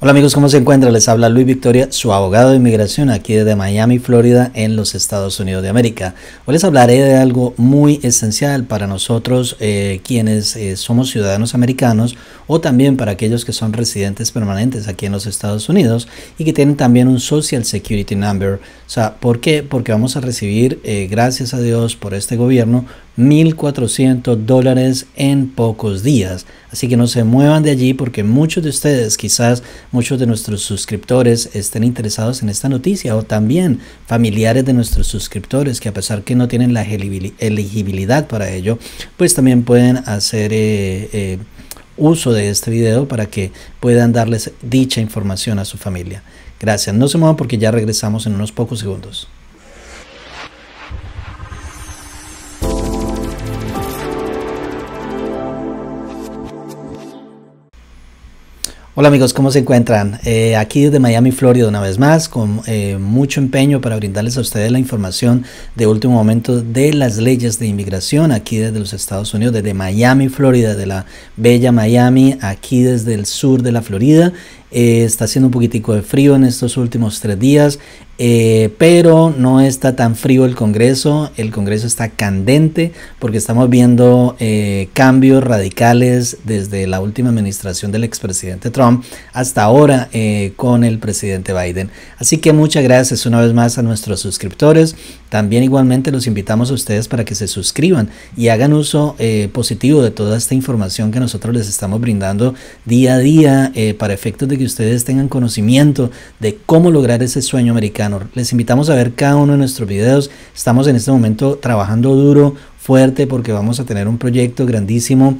Hola amigos, ¿cómo se encuentra? Les habla Luis Victoria, su abogado de inmigración aquí desde Miami, Florida, en los Estados Unidos de América. Hoy les hablaré de algo muy esencial para nosotros eh, quienes eh, somos ciudadanos americanos o también para aquellos que son residentes permanentes aquí en los Estados Unidos y que tienen también un Social Security Number. O sea, ¿por qué? Porque vamos a recibir, eh, gracias a Dios por este gobierno, 1.400 dólares en pocos días. Así que no se muevan de allí porque muchos de ustedes, quizás muchos de nuestros suscriptores estén interesados en esta noticia o también familiares de nuestros suscriptores que a pesar que no tienen la elegibilidad para ello, pues también pueden hacer... Eh, eh, uso de este video para que puedan darles dicha información a su familia. Gracias, no se muevan porque ya regresamos en unos pocos segundos. Hola amigos, ¿cómo se encuentran? Eh, aquí desde Miami, Florida, una vez más, con eh, mucho empeño para brindarles a ustedes la información de último momento de las leyes de inmigración aquí desde los Estados Unidos, desde Miami, Florida, de la bella Miami, aquí desde el sur de la Florida eh, está haciendo un poquitico de frío en estos últimos tres días, eh, pero no está tan frío el Congreso. El Congreso está candente porque estamos viendo eh, cambios radicales desde la última administración del expresidente Trump hasta ahora con el presidente Biden. Así que muchas gracias una vez más a nuestros suscriptores. También igualmente los invitamos a ustedes para que se suscriban y hagan uso positivo de toda esta información que nosotros les estamos brindando día a día para efectos de que ustedes tengan conocimiento de cómo lograr ese sueño americano. Les invitamos a ver cada uno de nuestros videos. Estamos en este momento trabajando duro, fuerte, porque vamos a tener un proyecto grandísimo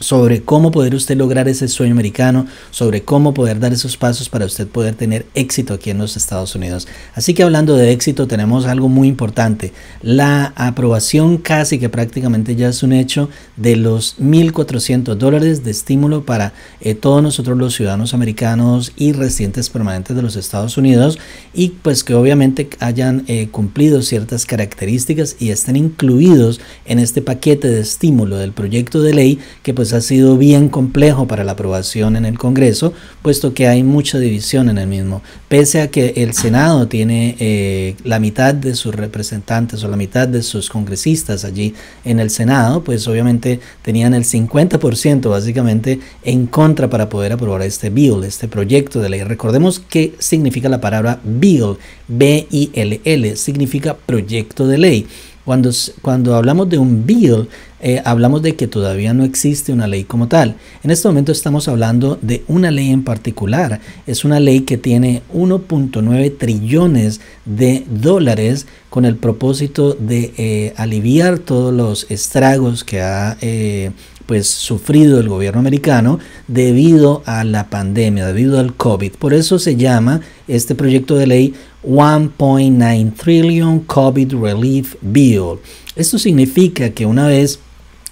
sobre cómo poder usted lograr ese sueño americano, sobre cómo poder dar esos pasos para usted poder tener éxito aquí en los Estados Unidos. Así que hablando de éxito tenemos algo muy importante, la aprobación casi que prácticamente ya es un hecho de los 1.400 dólares de estímulo para eh, todos nosotros los ciudadanos americanos y residentes permanentes de los Estados Unidos y pues que obviamente hayan eh, cumplido ciertas características y estén incluidos en este paquete de estímulo del proyecto de ley que pues, pues, ha sido bien complejo para la aprobación en el Congreso, puesto que hay mucha división en el mismo. Pese a que el Senado tiene eh, la mitad de sus representantes o la mitad de sus congresistas allí en el Senado, pues obviamente tenían el 50% básicamente en contra para poder aprobar este bill, este proyecto de ley. Recordemos qué significa la palabra bill, B-I-L-L, significa proyecto de ley. Cuando, hablamos de un bill, eh, hablamos de que todavía no existe una ley como tal. En este momento estamos hablando de una ley en particular. Es una ley que tiene 1.9 trillones de dólares con el propósito de eh, aliviar todos los estragos que ha eh, pues sufrido el gobierno americano debido a la pandemia, debido al COVID. Por eso se llama este proyecto de ley 1.9 trillion COVID relief bill. Esto significa que una vez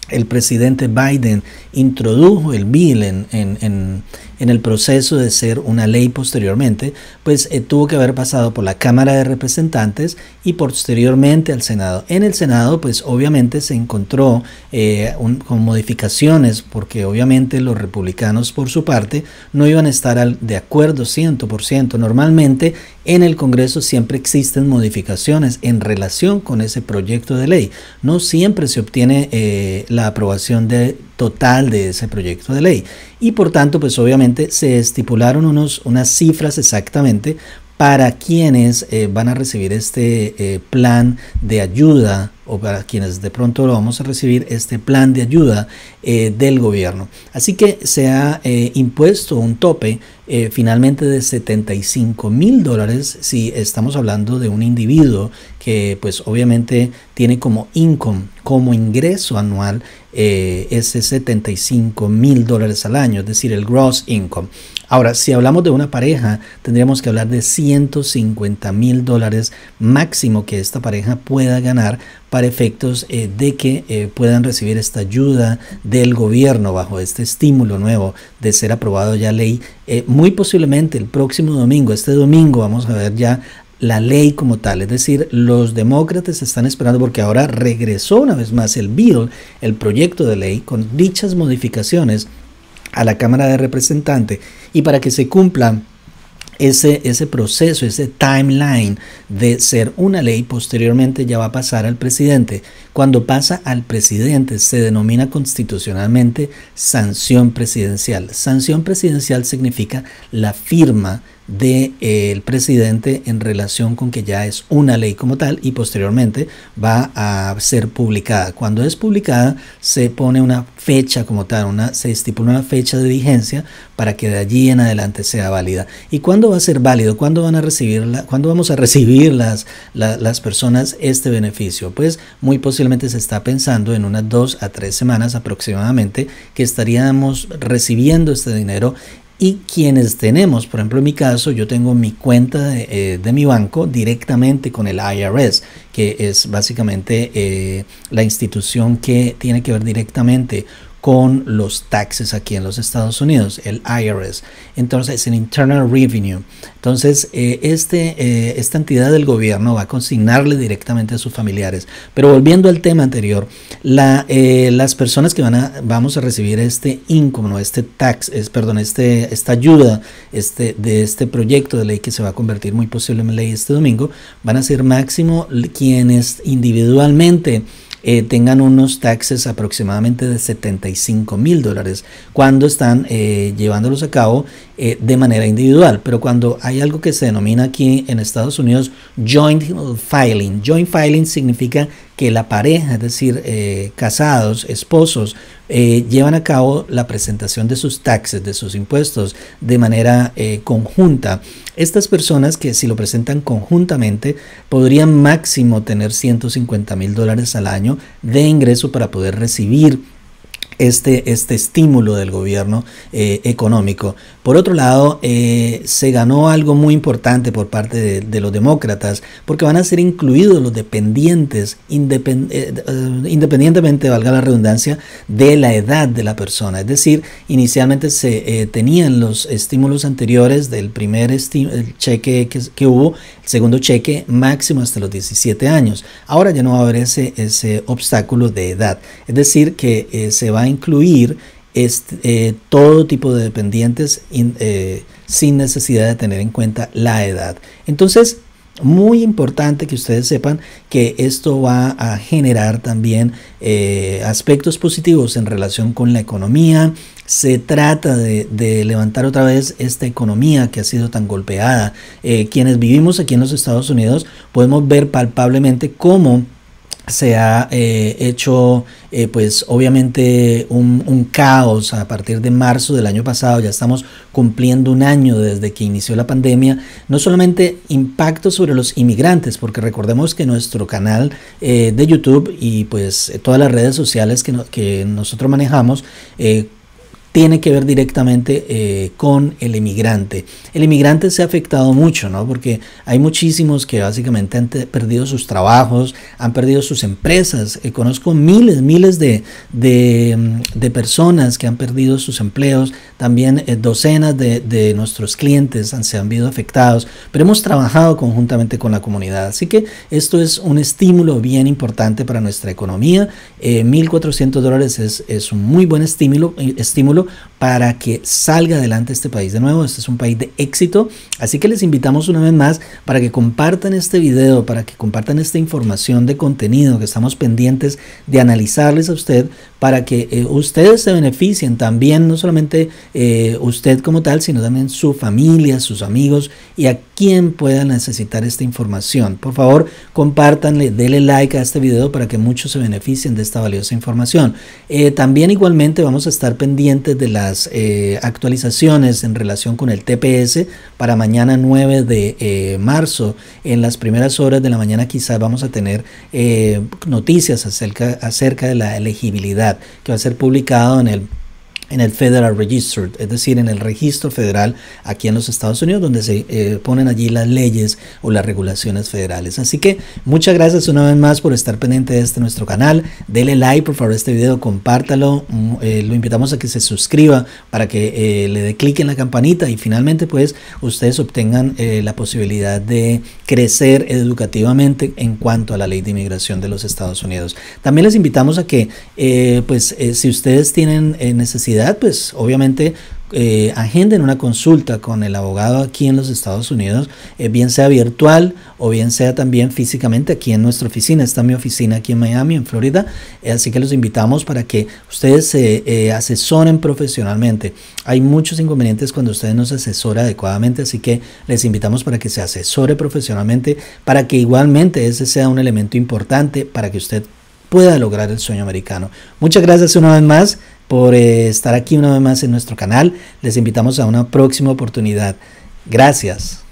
el presidente Biden introdujo el bill en, en el proceso de ser una ley posteriormente, pues eh, tuvo que haber pasado por la Cámara de Representantes y posteriormente al Senado. En el Senado, pues obviamente se encontró eh, con modificaciones, porque obviamente los republicanos por su parte no iban a estar de acuerdo 100%. Normalmente en el Congreso siempre existen modificaciones en relación con ese proyecto de ley. No siempre se obtiene eh, la aprobación de total de ese proyecto de ley. Y por tanto, pues obviamente se estipularon unos, unas cifras exactamente para quienes eh, van a recibir este eh, plan de ayuda o para quienes de pronto lo vamos a recibir este plan de ayuda eh, del gobierno. Así que se ha eh, impuesto un tope eh, finalmente de 75 mil dólares si estamos hablando de un individuo que pues obviamente tiene como income, como ingreso anual ese 75 mil dólares al año, es decir, el gross income. Ahora, si hablamos de una pareja, tendríamos que hablar de 150 mil dólares máximo que esta pareja pueda ganar para efectos eh, de que eh, puedan recibir esta ayuda del gobierno bajo este estímulo nuevo de ser aprobado ya ley. Eh, muy posiblemente el próximo domingo, este domingo vamos a ver ya la ley como tal. Es decir, los demócratas están esperando porque ahora regresó una vez más el bill, el proyecto de ley, con dichas modificaciones a la Cámara de Representantes y para que se cumplan ese, ese proceso, ese timeline de ser una ley posteriormente ya va a pasar al presidente. Cuando pasa al presidente se denomina constitucionalmente sanción presidencial. Sanción presidencial significa la firma del de, el presidente en relación con que ya es una ley como tal y posteriormente va a ser publicada. Cuando es publicada se pone una fecha como tal, una, se estipula una fecha de vigencia para que de allí en adelante sea válida. ¿Y cuándo va a ser válido? ¿Cuándo, van a recibir ¿cuándo vamos a recibir las, las personas este beneficio? Pues muy posiblemente se está pensando en unas dos a tres semanas aproximadamente que estaríamos recibiendo este dinero y quienes tenemos, por ejemplo en mi caso, yo tengo mi cuenta de, eh, mi banco directamente con el IRS, que es básicamente eh, la institución que tiene que ver directamente con los taxes aquí en los Estados Unidos, el IRS. Entonces, el Internal Revenue. Entonces, eh, este, eh, esta entidad del gobierno va a consignarle directamente a sus familiares. Pero volviendo al tema anterior, eh, las personas que van a, vamos a recibir este income, este tax, es, perdón, este, esta ayuda este, de este proyecto de ley que se va a convertir muy posiblemente en ley este domingo, van a ser máximo quienes individualmente eh, tengan unos taxes aproximadamente de 75 mil dólares cuando están eh, llevándolos a cabo eh, de manera individual. Pero cuando hay algo que se denomina aquí en Estados Unidos joint filing, joint filing significa que la pareja, es decir, eh, casados, esposos, eh, llevan a cabo la presentación de sus taxes, de sus impuestos, de manera conjunta. Estas personas que si lo presentan conjuntamente podrían máximo tener 150 mil dólares al año de ingreso para poder recibir este, este estímulo del gobierno económico. Por otro lado, eh, se ganó algo muy importante por parte de, los demócratas, porque van a ser incluidos los dependientes, eh, eh, independientemente, valga la redundancia, de la edad de la persona. Es decir, inicialmente se tenían los estímulos anteriores del primer cheque que, hubo, el segundo cheque máximo hasta los 17 años. Ahora ya no va a haber ese, ese obstáculo de edad. Es decir, que se va a incluir este, todo tipo de dependientes eh, sin necesidad de tener en cuenta la edad. Entonces, muy importante que ustedes sepan que esto va a generar también eh, aspectos positivos en relación con la economía. Se trata de, de, levantar otra vez esta economía que ha sido tan golpeada. quienes vivimos aquí en los Estados Unidos podemos ver palpablemente cómo se ha eh, hecho eh, pues obviamente un, caos a partir de marzo del año pasado, ya estamos cumpliendo un año desde que inició la pandemia, no solamente impacto sobre los inmigrantes, porque recordemos que nuestro canal eh, de YouTube y pues todas las redes sociales que, que nosotros manejamos, tiene que ver directamente eh, con el emigrante. El inmigrante se ha afectado mucho, Porque hay muchísimos que básicamente han perdido sus trabajos, han perdido sus empresas. Eh, conozco miles, miles mm, de, personas que han perdido sus empleos. También eh, docenas de, de, nuestros clientes se han visto afectados. Pero hemos trabajado conjuntamente con la comunidad. Así que esto es un estímulo bien importante para nuestra economía. 1.400 dólares es, es un muy buen estímulo. estímulo para que salga adelante este país. De nuevo, este es un país de éxito, así que les invitamos una vez más para que compartan este video, para que compartan esta información de contenido que estamos pendientes de analizarles a usted, para que eh, ustedes se beneficien también, no solamente eh, usted como tal, sino también su familia, sus amigos y a quien pueda necesitar esta información. Por favor, compártanle, denle like a este video para que muchos se beneficien de esta valiosa información. Eh, también igualmente vamos a estar pendientes de las eh, actualizaciones en relación con el TPS para mañana 9 de eh, marzo. En las primeras horas de la mañana quizás vamos a tener eh, noticias acerca, acerca de la elegibilidad que va a ser publicado en el en el Federal Register, es decir, en el registro federal aquí en los Estados Unidos, donde se eh, ponen allí las leyes o las regulaciones federales. Así que muchas gracias una vez más por estar pendiente de este nuestro canal. Dele like por favor a este video, compártalo. Mm, eh, lo invitamos a que se suscriba para que eh, le dé clic en la campanita y finalmente pues ustedes obtengan la posibilidad de crecer educativamente en cuanto a la ley de inmigración de los Estados Unidos. También les invitamos a que pues si ustedes tienen necesidad pues obviamente eh, agenden una consulta con el abogado aquí en los Estados Unidos, eh, bien sea virtual o bien sea también físicamente aquí en nuestra oficina. Está mi oficina aquí en Miami, en Florida, eh, así que los invitamos para que ustedes se asesoren profesionalmente. Hay muchos inconvenientes cuando ustedes no se asesora adecuadamente, así que les invitamos para que se asesore profesionalmente, para que igualmente ese sea un elemento importante para que usted pueda lograr el sueño americano. Muchas gracias una vez más por eh, estar aquí una vez más en nuestro canal. Les invitamos a una próxima oportunidad. Gracias.